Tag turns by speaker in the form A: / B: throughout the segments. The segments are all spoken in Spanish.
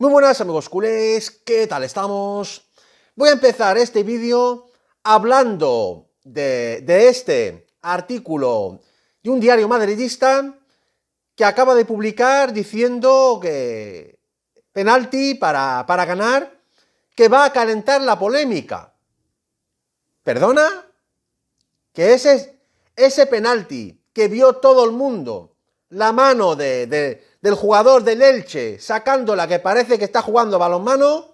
A: Muy buenas amigos culés, ¿qué tal estamos? Voy a empezar este vídeo hablando de, este artículo de un diario madridista que acaba de publicar diciendo que penalti para, ganar, que va a calentar la polémica. ¿Perdona? Que ese, ese penalti que vio todo el mundo, la mano de del jugador del Elche, sacándola que parece que está jugando balonmano,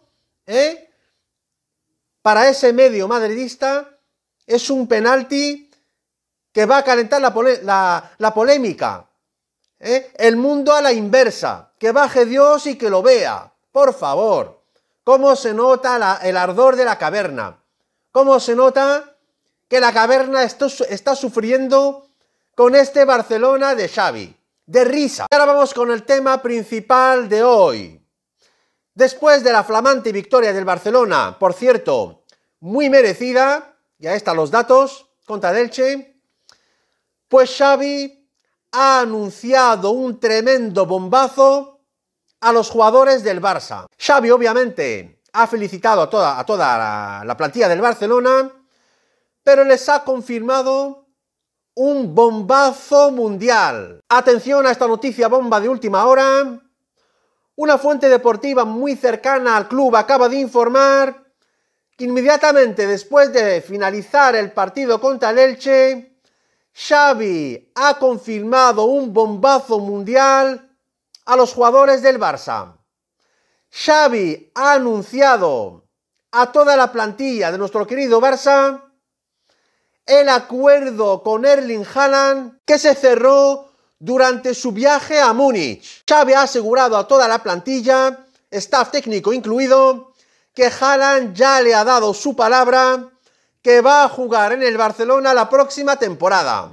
A: ¿eh? para ese medio madridista es un penalti que va a calentar la, polémica. ¿eh? El mundo a la inversa, que baje Dios y que lo vea, por favor. ¿Cómo se nota el ardor de la caverna? ¿Cómo se nota que la caverna está sufriendo con este Barcelona de Xavi? de risa. Ahora vamos con el tema principal de hoy. Después de la flamante victoria del Barcelona, por cierto, muy merecida, ya están los datos, contra Delche, pues Xavi ha anunciado un tremendo bombazo a los jugadores del Barça. Xavi, obviamente, ha felicitado a toda, la plantilla del Barcelona, pero les ha confirmado un bombazo mundial. Atención a esta noticia bomba de última hora. Una fuente deportiva muy cercana al club acaba de informar que inmediatamente después de finalizar el partido contra el Elche, Xavi ha confirmado un bombazo mundial a los jugadores del Barça. Xavi ha anunciado a toda la plantilla de nuestro querido Barça el acuerdo con Erling Haaland que se cerró durante su viaje a Múnich. Xavi ha asegurado a toda la plantilla, staff técnico incluido, que Haaland ya le ha dado su palabra que va a jugar en el Barcelona la próxima temporada.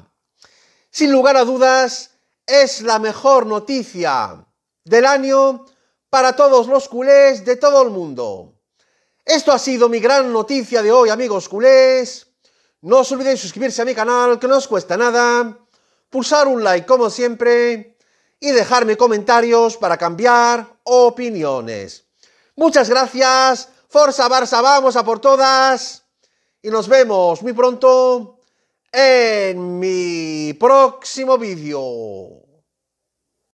A: Sin lugar a dudas, es la mejor noticia del año para todos los culés de todo el mundo. Esto ha sido mi gran noticia de hoy, amigos culés. No os olvidéis suscribirse a mi canal, que no os cuesta nada, pulsar un like como siempre y dejarme comentarios para cambiar opiniones. Muchas gracias, Forza Barça, vamos a por todas y nos vemos muy pronto en mi próximo vídeo.